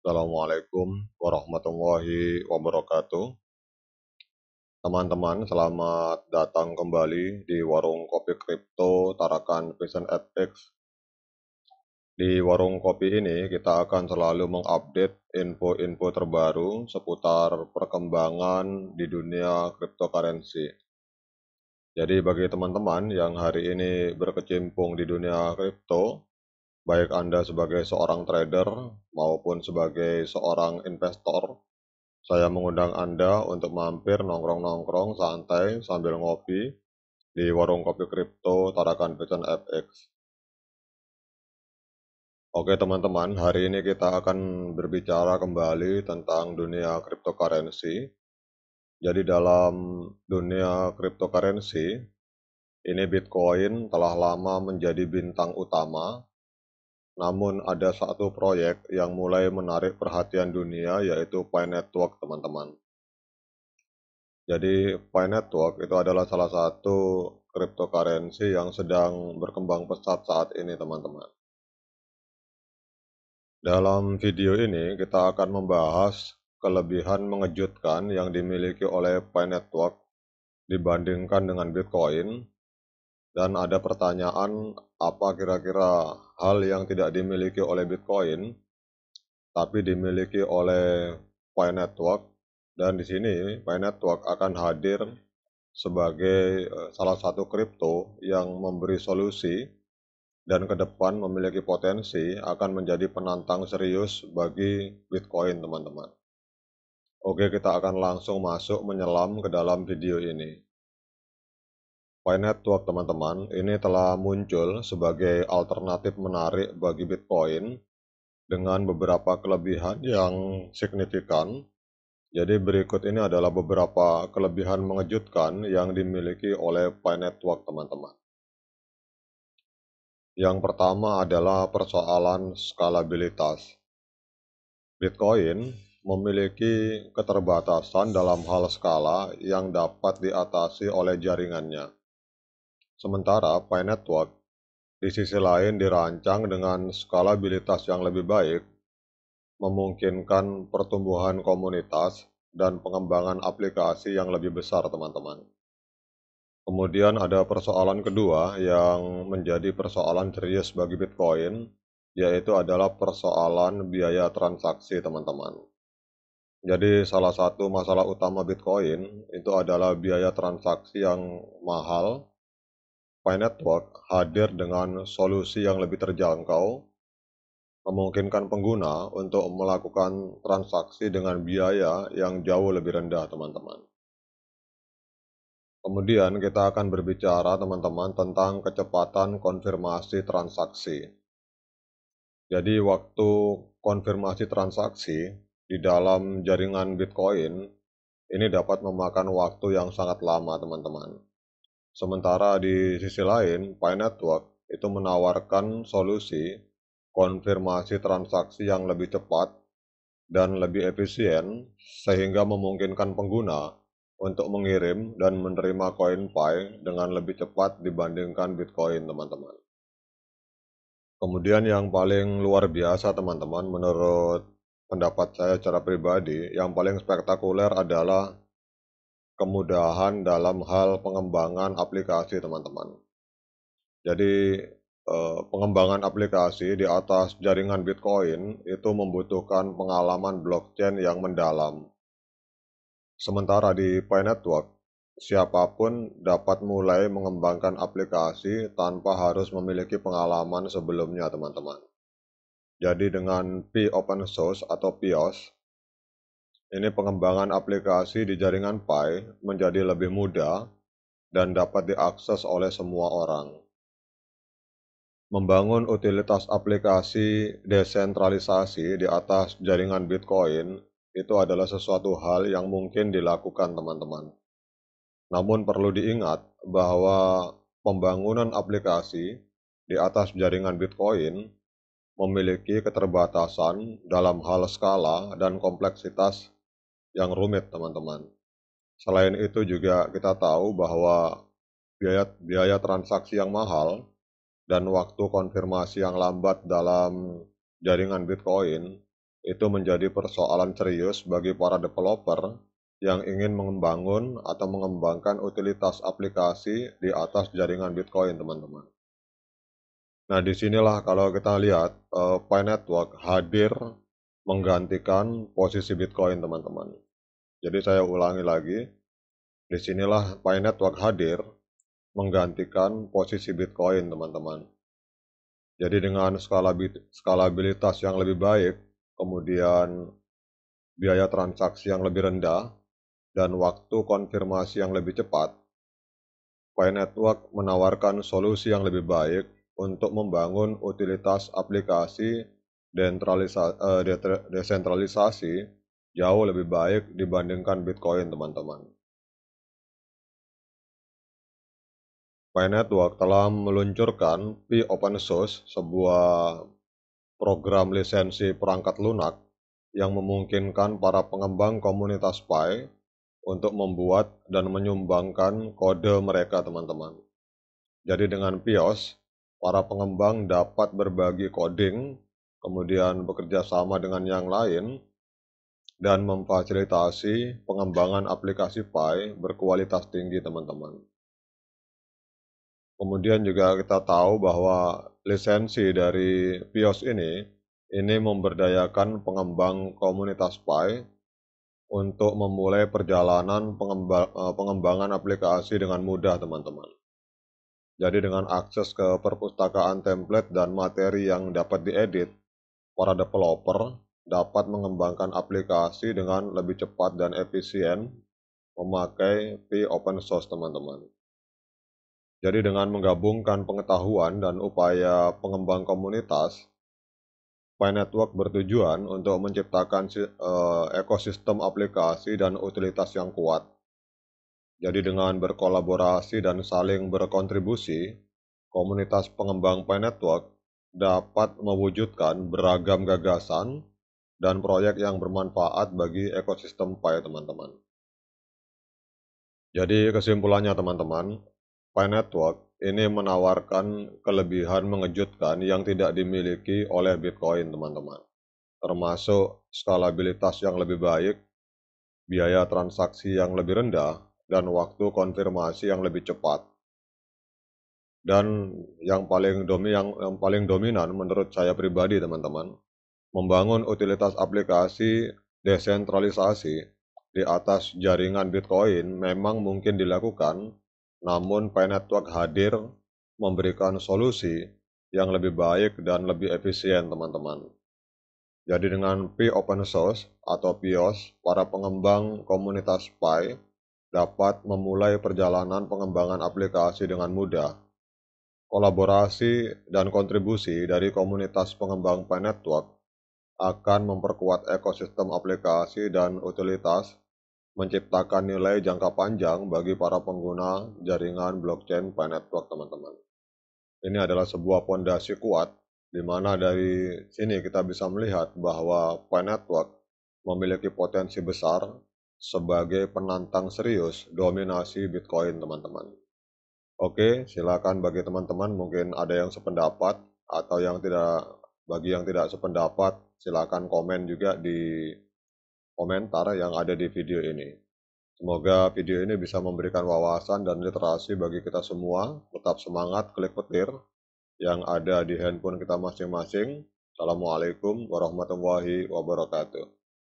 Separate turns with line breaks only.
Assalamualaikum warahmatullahi wabarakatuh. Teman-teman, selamat datang kembali di Warung Kopi Kripto Tarakan Vision FX. Di Warung Kopi ini, kita akan selalu mengupdate info-info terbaru seputar perkembangan di dunia cryptocurrency. Jadi bagi teman-teman yang hari ini berkecimpung di dunia kripto, baik Anda sebagai seorang trader maupun sebagai seorang investor. Saya mengundang Anda untuk mampir nongkrong-nongkrong santai sambil ngopi di warung kopi kripto Tarakan Vision FX. Oke teman-teman, hari ini kita akan berbicara kembali tentang dunia cryptocurrency. Jadi dalam dunia cryptocurrency, ini Bitcoin telah lama menjadi bintang utama namun ada satu proyek yang mulai menarik perhatian dunia yaitu Pi Network teman-teman. Jadi Pi Network itu adalah salah satu cryptocurrency yang sedang berkembang pesat saat ini teman-teman. Dalam video ini kita akan membahas kelebihan mengejutkan yang dimiliki oleh Pi Network dibandingkan dengan Bitcoin dan ada pertanyaan, apa kira-kira hal yang tidak dimiliki oleh Bitcoin, tapi dimiliki oleh Pi Network? Dan di sini Pi Network akan hadir sebagai eh, salah satu kripto yang memberi solusi dan ke depan memiliki potensi akan menjadi penantang serius bagi Bitcoin, teman-teman. Oke, kita akan langsung masuk menyelam ke dalam video ini. Pine Network teman-teman ini telah muncul sebagai alternatif menarik bagi Bitcoin dengan beberapa kelebihan yang signifikan. Jadi berikut ini adalah beberapa kelebihan mengejutkan yang dimiliki oleh Pi Network teman-teman. Yang pertama adalah persoalan skalabilitas. Bitcoin memiliki keterbatasan dalam hal skala yang dapat diatasi oleh jaringannya Sementara Pi Network di sisi lain dirancang dengan skalabilitas yang lebih baik, memungkinkan pertumbuhan komunitas dan pengembangan aplikasi yang lebih besar, teman-teman. Kemudian ada persoalan kedua yang menjadi persoalan serius bagi Bitcoin, yaitu adalah persoalan biaya transaksi, teman-teman. Jadi salah satu masalah utama Bitcoin itu adalah biaya transaksi yang mahal network hadir dengan solusi yang lebih terjangkau, memungkinkan pengguna untuk melakukan transaksi dengan biaya yang jauh lebih rendah, teman-teman. Kemudian kita akan berbicara, teman-teman, tentang kecepatan konfirmasi transaksi. Jadi, waktu konfirmasi transaksi di dalam jaringan Bitcoin ini dapat memakan waktu yang sangat lama, teman-teman Sementara di sisi lain, Pi Network itu menawarkan solusi konfirmasi transaksi yang lebih cepat dan lebih efisien sehingga memungkinkan pengguna untuk mengirim dan menerima koin Pi dengan lebih cepat dibandingkan Bitcoin, teman-teman. Kemudian yang paling luar biasa, teman-teman, menurut pendapat saya secara pribadi, yang paling spektakuler adalah kemudahan dalam hal pengembangan aplikasi teman-teman. Jadi eh, pengembangan aplikasi di atas jaringan Bitcoin itu membutuhkan pengalaman blockchain yang mendalam. Sementara di Pi Network, siapapun dapat mulai mengembangkan aplikasi tanpa harus memiliki pengalaman sebelumnya, teman-teman. Jadi dengan Pi Open Source atau Pios. Ini pengembangan aplikasi di jaringan Pi menjadi lebih mudah dan dapat diakses oleh semua orang. Membangun utilitas aplikasi desentralisasi di atas jaringan Bitcoin itu adalah sesuatu hal yang mungkin dilakukan teman-teman. Namun perlu diingat bahwa pembangunan aplikasi di atas jaringan Bitcoin memiliki keterbatasan dalam hal skala dan kompleksitas yang rumit teman-teman. Selain itu juga kita tahu bahwa biaya biaya transaksi yang mahal dan waktu konfirmasi yang lambat dalam jaringan Bitcoin itu menjadi persoalan serius bagi para developer yang ingin membangun atau mengembangkan utilitas aplikasi di atas jaringan Bitcoin, teman-teman. Nah, disinilah kalau kita lihat, uh, Pi Network hadir menggantikan posisi Bitcoin teman-teman. Jadi saya ulangi lagi, disinilah Pi Network hadir menggantikan posisi Bitcoin teman-teman. Jadi dengan skalabilitas yang lebih baik, kemudian biaya transaksi yang lebih rendah, dan waktu konfirmasi yang lebih cepat, Pi Network menawarkan solusi yang lebih baik untuk membangun utilitas aplikasi Eh, desentralisasi jauh lebih baik dibandingkan Bitcoin, teman-teman. Pi Network telah meluncurkan Pi Open Source, sebuah program lisensi perangkat lunak yang memungkinkan para pengembang komunitas Pi untuk membuat dan menyumbangkan kode mereka, teman-teman. Jadi dengan PIOS, para pengembang dapat berbagi coding kemudian bekerja sama dengan yang lain, dan memfasilitasi pengembangan aplikasi Pi berkualitas tinggi, teman-teman. Kemudian juga kita tahu bahwa lisensi dari Pios ini, ini memberdayakan pengembang komunitas Pi untuk memulai perjalanan e, pengembangan aplikasi dengan mudah, teman-teman. Jadi dengan akses ke perpustakaan template dan materi yang dapat diedit, para developer dapat mengembangkan aplikasi dengan lebih cepat dan efisien memakai P open source teman-teman. Jadi dengan menggabungkan pengetahuan dan upaya pengembang komunitas, Pi Network bertujuan untuk menciptakan eh, ekosistem aplikasi dan utilitas yang kuat. Jadi dengan berkolaborasi dan saling berkontribusi, komunitas pengembang Pi Network dapat mewujudkan beragam gagasan dan proyek yang bermanfaat bagi ekosistem PAI teman-teman. Jadi kesimpulannya teman-teman, PAI Network ini menawarkan kelebihan mengejutkan yang tidak dimiliki oleh Bitcoin teman-teman. Termasuk skalabilitas yang lebih baik, biaya transaksi yang lebih rendah, dan waktu konfirmasi yang lebih cepat. Dan yang paling domi yang, yang paling dominan menurut saya pribadi teman-teman, membangun utilitas aplikasi desentralisasi di atas jaringan Bitcoin memang mungkin dilakukan, namun Pi Network hadir memberikan solusi yang lebih baik dan lebih efisien teman-teman. Jadi dengan Pi Open Source atau PIOS, para pengembang komunitas Pi dapat memulai perjalanan pengembangan aplikasi dengan mudah Kolaborasi dan kontribusi dari komunitas pengembang Pi Network akan memperkuat ekosistem aplikasi dan utilitas, menciptakan nilai jangka panjang bagi para pengguna jaringan blockchain Pi Network, teman-teman. Ini adalah sebuah pondasi kuat di mana dari sini kita bisa melihat bahwa Pi Network memiliki potensi besar sebagai penantang serius dominasi Bitcoin, teman-teman. Oke, silakan bagi teman-teman mungkin ada yang sependapat atau yang tidak bagi yang tidak sependapat silakan komen juga di komentar yang ada di video ini. Semoga video ini bisa memberikan wawasan dan literasi bagi kita semua. Tetap semangat klik petir yang ada di handphone kita masing-masing. Assalamualaikum warahmatullahi wabarakatuh.